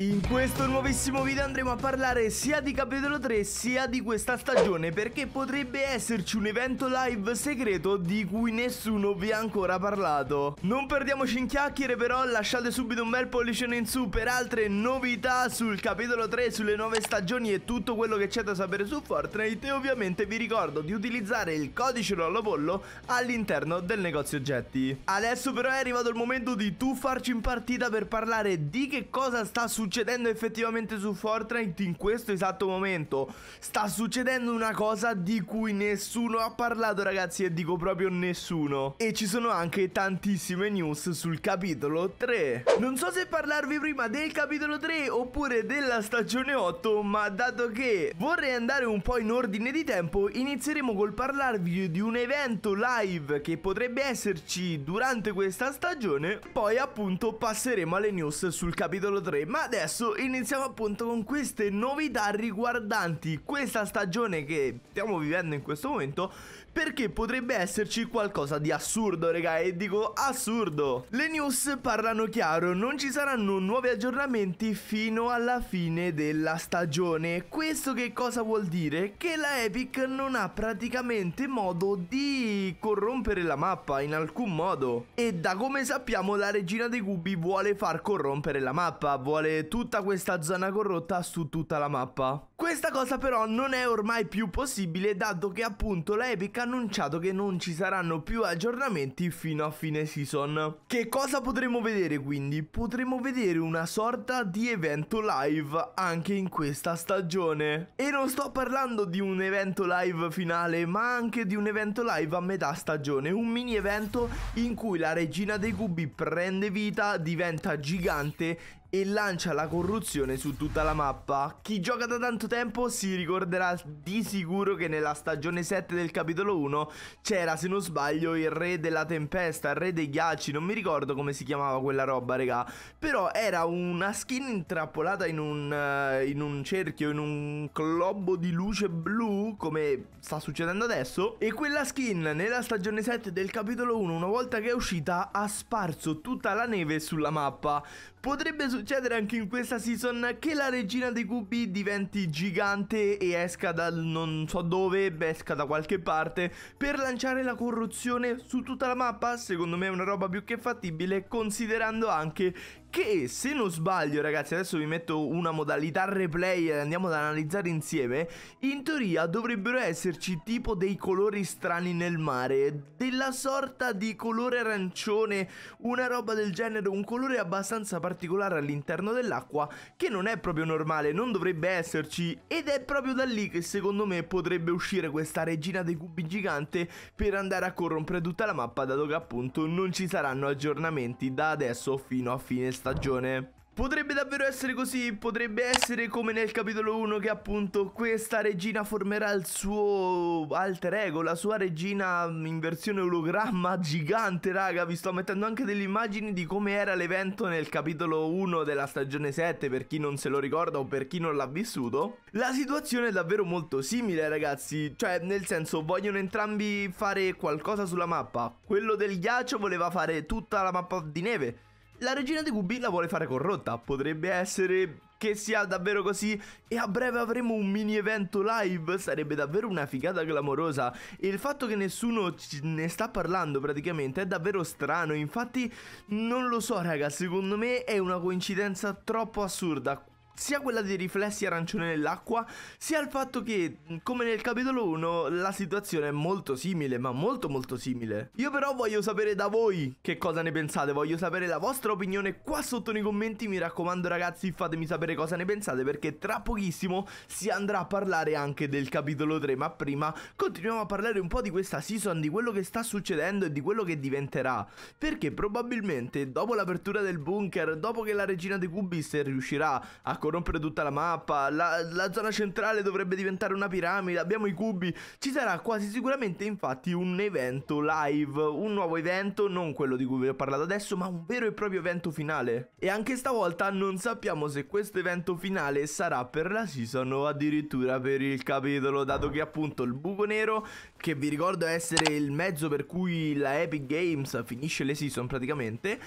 In questo nuovissimo video andremo a parlare sia di capitolo 3 sia di questa stagione perché potrebbe esserci un evento live segreto di cui nessuno vi ha ancora parlato. Non perdiamoci in chiacchiere però lasciate subito un bel pollicione in su per altre novità sul capitolo 3, sulle nuove stagioni e tutto quello che c'è da sapere su Fortnite e ovviamente vi ricordo di utilizzare il codice Lollopollo all'interno del negozio oggetti. Adesso però è arrivato il momento di tuffarci in partita per parlare di che cosa sta succedendo succedendo effettivamente su Fortnite in questo esatto momento Sta succedendo una cosa di cui nessuno ha parlato ragazzi e dico proprio nessuno E ci sono anche tantissime news sul capitolo 3 Non so se parlarvi prima del capitolo 3 oppure della stagione 8 Ma dato che vorrei andare un po' in ordine di tempo Inizieremo col parlarvi di un evento live che potrebbe esserci durante questa stagione Poi appunto passeremo alle news sul capitolo 3 Ma adesso iniziamo appunto con queste novità riguardanti questa stagione che stiamo vivendo in questo momento perché potrebbe esserci qualcosa di assurdo, raga, e dico assurdo. Le news parlano chiaro, non ci saranno nuovi aggiornamenti fino alla fine della stagione. Questo che cosa vuol dire? Che la Epic non ha praticamente modo di corrompere la mappa in alcun modo. E da come sappiamo la regina dei cubi vuole far corrompere la mappa, vuole tutta questa zona corrotta su tutta la mappa. Questa cosa però non è ormai più possibile dato che appunto la Epic ha annunciato che non ci saranno più aggiornamenti fino a fine season. Che cosa potremo vedere quindi? Potremo vedere una sorta di evento live anche in questa stagione. E non sto parlando di un evento live finale, ma anche di un evento live a metà stagione, un mini evento in cui la regina dei cubi prende vita, diventa gigante e lancia la corruzione su tutta la mappa. Chi gioca da tanto tempo si ricorderà di sicuro che nella stagione 7 del capitolo 1 c'era, se non sbaglio, il re della tempesta, il re dei ghiacci, non mi ricordo come si chiamava quella roba, regà. Però era una skin intrappolata in un, uh, in un cerchio, in un globo di luce blu, come sta succedendo adesso. E quella skin nella stagione 7 del capitolo 1, una volta che è uscita, ha sparso tutta la neve sulla mappa. Potrebbe succedere succedere anche in questa season che la regina dei cubi diventi gigante e esca da non so dove, beh, esca da qualche parte per lanciare la corruzione su tutta la mappa? Secondo me è una roba più che fattibile considerando anche che se non sbaglio ragazzi adesso vi metto una modalità replay e andiamo ad analizzare insieme in teoria dovrebbero esserci tipo dei colori strani nel mare della sorta di colore arancione una roba del genere un colore abbastanza particolare all'interno dell'acqua che non è proprio normale, non dovrebbe esserci ed è proprio da lì che secondo me potrebbe uscire questa regina dei cubi gigante per andare a corrompere tutta la mappa dato che appunto non ci saranno aggiornamenti da adesso fino a fine stagione. Potrebbe davvero essere così, potrebbe essere come nel capitolo 1 che appunto questa regina formerà il suo alter ego, la sua regina in versione ologramma gigante raga, vi sto mettendo anche delle immagini di come era l'evento nel capitolo 1 della stagione 7 per chi non se lo ricorda o per chi non l'ha vissuto. La situazione è davvero molto simile ragazzi, cioè nel senso vogliono entrambi fare qualcosa sulla mappa, quello del ghiaccio voleva fare tutta la mappa di neve la regina di Gubi la vuole fare corrotta, potrebbe essere che sia davvero così e a breve avremo un mini evento live, sarebbe davvero una figata clamorosa e il fatto che nessuno ne sta parlando praticamente è davvero strano, infatti non lo so raga, secondo me è una coincidenza troppo assurda sia quella dei riflessi arancione nell'acqua, sia il fatto che, come nel capitolo 1, la situazione è molto simile, ma molto molto simile. Io però voglio sapere da voi che cosa ne pensate, voglio sapere la vostra opinione qua sotto nei commenti, mi raccomando ragazzi fatemi sapere cosa ne pensate perché tra pochissimo si andrà a parlare anche del capitolo 3, ma prima continuiamo a parlare un po' di questa season, di quello che sta succedendo e di quello che diventerà, perché probabilmente dopo l'apertura del bunker, dopo che la regina dei cubis riuscirà a corrompere ecco, tutta la mappa, la, la zona centrale dovrebbe diventare una piramide, abbiamo i cubi, ci sarà quasi sicuramente infatti un evento live, un nuovo evento, non quello di cui vi ho parlato adesso, ma un vero e proprio evento finale. E anche stavolta non sappiamo se questo evento finale sarà per la season o addirittura per il capitolo, dato che appunto il buco nero, che vi ricordo essere il mezzo per cui la Epic Games finisce le season praticamente,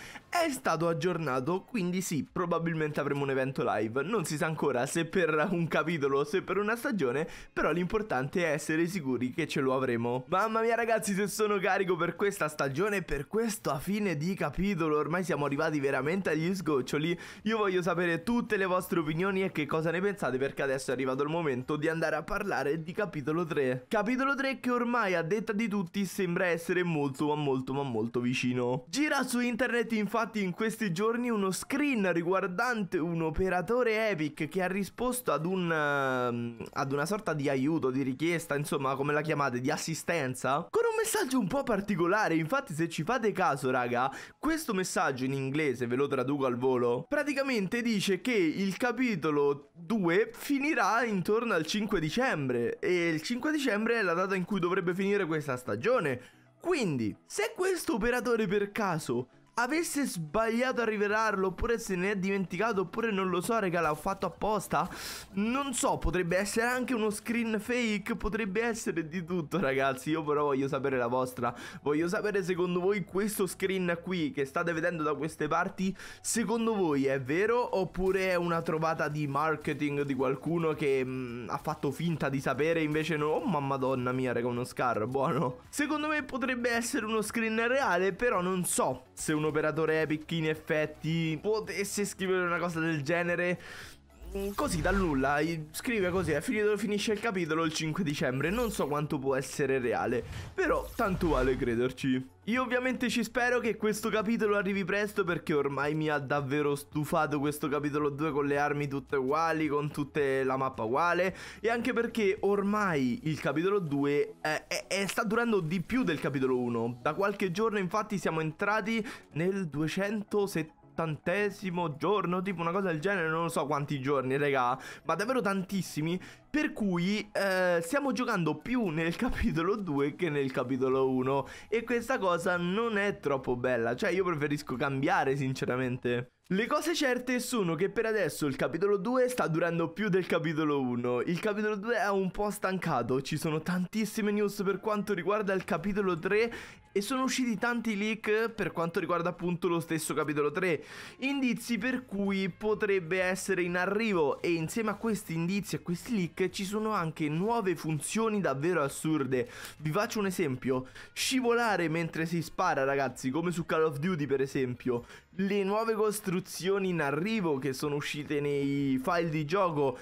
è stato aggiornato, quindi sì, probabilmente avremo un evento live. Non si sa ancora se per un capitolo o se per una stagione, però l'importante è essere sicuri che ce lo avremo. Mamma mia ragazzi, se sono carico per questa stagione, per questa fine di capitolo, ormai siamo arrivati veramente agli sgoccioli. Io voglio sapere tutte le vostre opinioni e che cosa ne pensate perché adesso è arrivato il momento di andare a parlare di capitolo 3. Capitolo 3 che ormai a detta di tutti sembra essere molto ma molto ma molto vicino. Gira su internet infatti infatti in questi giorni uno screen riguardante un operatore Epic che ha risposto ad, un, uh, ad una sorta di aiuto, di richiesta, insomma come la chiamate, di assistenza, con un messaggio un po' particolare. Infatti se ci fate caso raga, questo messaggio in inglese, ve lo traduco al volo, praticamente dice che il capitolo 2 finirà intorno al 5 dicembre e il 5 dicembre è la data in cui dovrebbe finire questa stagione. Quindi, se questo operatore per caso avesse sbagliato a rivelarlo oppure se ne è dimenticato oppure non lo so regala l'ha fatto apposta non so potrebbe essere anche uno screen fake potrebbe essere di tutto ragazzi io però voglio sapere la vostra voglio sapere secondo voi questo screen qui che state vedendo da queste parti secondo voi è vero oppure è una trovata di marketing di qualcuno che mh, mm, ha fatto finta di sapere invece no oh mamma donna mia raga uno scar buono secondo me potrebbe essere uno screen reale però non so se un operatore Epic in effetti potesse scrivere una cosa del genere così dal nulla, scrive così, è finito, finisce il capitolo il 5 dicembre, non so quanto può essere reale, però tanto vale crederci. Io ovviamente ci spero che questo capitolo arrivi presto perché ormai mi ha davvero stufato questo capitolo 2 con le armi tutte uguali, con tutta la mappa uguale e anche perché ormai il capitolo 2 è, è, è, sta durando di più del capitolo 1. Da qualche giorno infatti siamo entrati nel 270 ottantesimo giorno, tipo una cosa del genere, non so quanti giorni, raga, ma davvero tantissimi. Per cui eh, stiamo giocando più nel capitolo 2 che nel capitolo 1 e questa cosa non è troppo bella, cioè io preferisco cambiare sinceramente. Le cose certe sono che per adesso il capitolo 2 sta durando più del capitolo 1, il capitolo 2 è un po' stancato, ci sono tantissime news per quanto riguarda il capitolo 3 e sono usciti tanti leak per quanto riguarda appunto lo stesso capitolo 3, indizi per cui potrebbe essere in arrivo e insieme a questi indizi e questi leak ci sono anche nuove funzioni davvero assurde. Vi faccio un esempio, scivolare mentre si spara ragazzi, come su Call of Duty per esempio. Le nuove costruzioni in arrivo che sono uscite nei file di gioco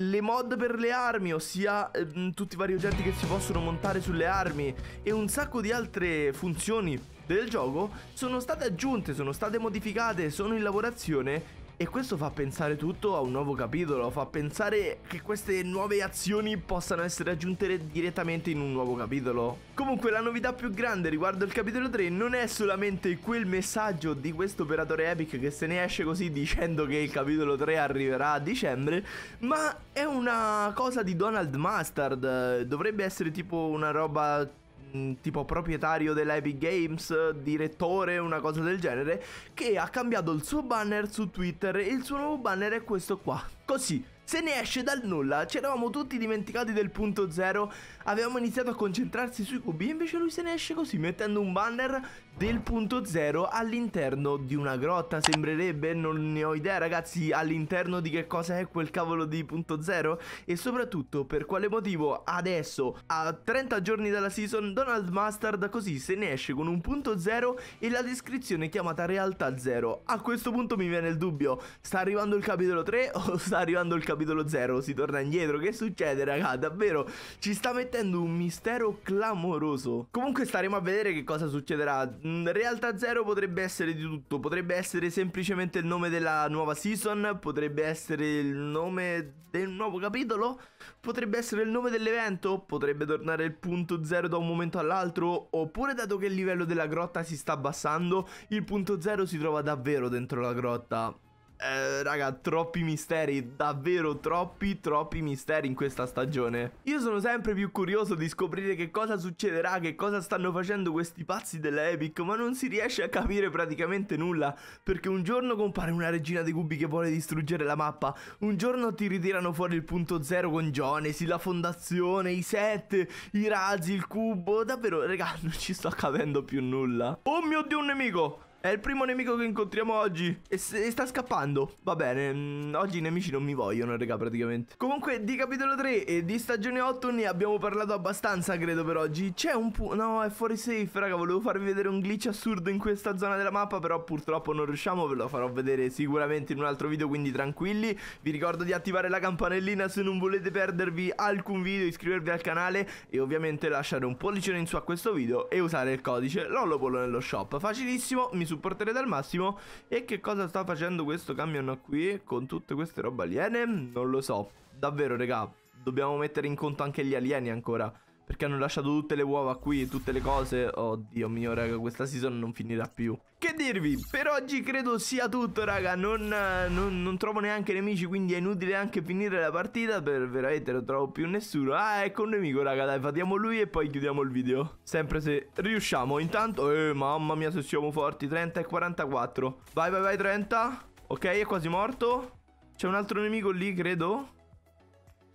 le mod per le armi, ossia ehm, tutti i vari oggetti che si possono montare sulle armi e un sacco di altre funzioni del gioco sono state aggiunte, sono state modificate, sono in lavorazione e questo fa pensare tutto a un nuovo capitolo, fa pensare che queste nuove azioni possano essere aggiunte direttamente in un nuovo capitolo. Comunque la novità più grande riguardo il capitolo 3 non è solamente quel messaggio di questo operatore Epic che se ne esce così dicendo che il capitolo 3 arriverà a dicembre, ma è una cosa di Donald Mustard, dovrebbe essere tipo una roba Mm, tipo proprietario dell'Epic Games, direttore, una cosa del genere, che ha cambiato il suo banner su Twitter e il suo nuovo banner è questo qua. Così, se ne esce dal nulla. C'eravamo tutti dimenticati del punto zero. Avevamo iniziato a concentrarsi sui cubi. E invece lui se ne esce così, mettendo un banner del punto zero all'interno di una grotta. Sembrerebbe, non ne ho idea, ragazzi, all'interno di che cosa è quel cavolo di punto zero. E soprattutto, per quale motivo adesso, a 30 giorni dalla season, Donald Mustard così se ne esce con un punto zero e la descrizione chiamata realtà zero. A questo punto mi viene il dubbio, sta arrivando il capitolo 3 o sta arrivando il capitolo capitolo 0 si torna indietro. Che succede, raga? Davvero, ci sta mettendo un mistero clamoroso. Comunque staremo a vedere che cosa succederà. Mm, Realtà 0 potrebbe essere di tutto. Potrebbe essere semplicemente il nome della nuova season. Potrebbe essere il nome del nuovo capitolo. Potrebbe essere il nome dell'evento. Potrebbe tornare il punto 0 da un momento all'altro. Oppure, dato che il livello della grotta si sta abbassando, il punto 0 si trova davvero dentro la grotta. Eh, raga, troppi misteri, davvero troppi, troppi misteri in questa stagione. Io sono sempre più curioso di scoprire che cosa succederà, che cosa stanno facendo questi pazzi della Epic, ma non si riesce a capire praticamente nulla, perché un giorno compare una regina dei cubi che vuole distruggere la mappa, un giorno ti ritirano fuori il punto zero con Jonesi, la fondazione, i set, i razzi, il cubo, davvero, raga, non ci sto capendo più nulla. Oh mio Dio, un nemico! È il primo nemico che incontriamo oggi e, e sta scappando Va bene, mh, mm, oggi i nemici non mi vogliono, raga, praticamente Comunque, di capitolo 3 e di stagione 8 ne abbiamo parlato abbastanza, credo, per oggi C'è un po'... No, è fuori safe, raga, volevo farvi vedere un glitch assurdo in questa zona della mappa Però purtroppo non riusciamo, ve lo farò vedere sicuramente in un altro video, quindi tranquilli Vi ricordo di attivare la campanellina se non volete perdervi alcun video, iscrivervi al canale E ovviamente lasciare un pollice in su a questo video e usare il codice LOLOPOLO nello shop Facilissimo, mi supporto supportare dal massimo E che cosa sta facendo questo camion qui con tutte queste robe aliene? Non lo so Davvero raga, dobbiamo mettere in conto anche gli alieni ancora perché hanno lasciato tutte le uova qui, tutte le cose. Oddio mio, raga, questa season non finirà più. Che dirvi? Per oggi credo sia tutto, raga. Non, non, non trovo neanche nemici, quindi è inutile anche finire la partita. Per veramente non trovo più nessuno. Ah, ecco un nemico, raga. Dai, fatiamo lui e poi chiudiamo il video. Sempre se riusciamo. Intanto, eh, mamma mia, se siamo forti. 30 e 44. Vai, vai, vai, 30. Ok, è quasi morto. C'è un altro nemico lì, credo.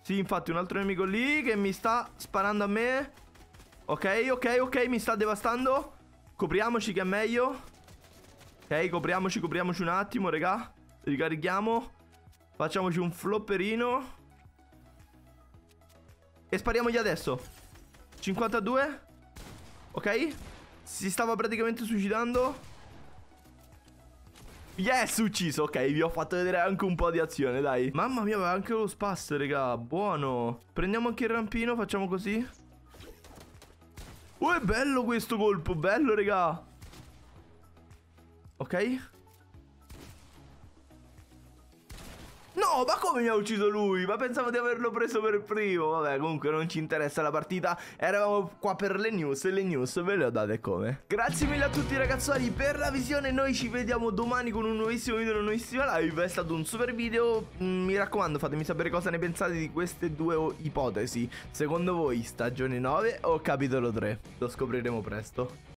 Sì, infatti, un altro nemico lì che mi sta sparando a me. Ok, ok, ok, mi sta devastando. Copriamoci che è meglio. Ok, copriamoci, copriamoci un attimo, raga. Ricarichiamo. Facciamoci un flopperino. E spariamogli adesso. 52. Ok. Si stava praticamente suicidando. Yes, ucciso. Ok, vi ho fatto vedere anche un po' di azione, dai. Mamma mia, aveva anche lo spasso, raga. Buono. Prendiamo anche il rampino, facciamo così. Oh, è bello questo colpo, bello, raga. Ok. No, ma come mi ha ucciso lui? Ma pensavo di averlo preso per primo. Vabbè, comunque non ci interessa la partita. Eravamo qua per le news e le news ve le ho date come. Grazie mille a tutti ragazzuoli per la visione. Noi ci vediamo domani con un nuovissimo video, una nuovissima live. È stato un super video. Mm, mi raccomando, fatemi sapere cosa ne pensate di queste due ipotesi. Secondo voi stagione 9 o capitolo 3? Lo scopriremo presto.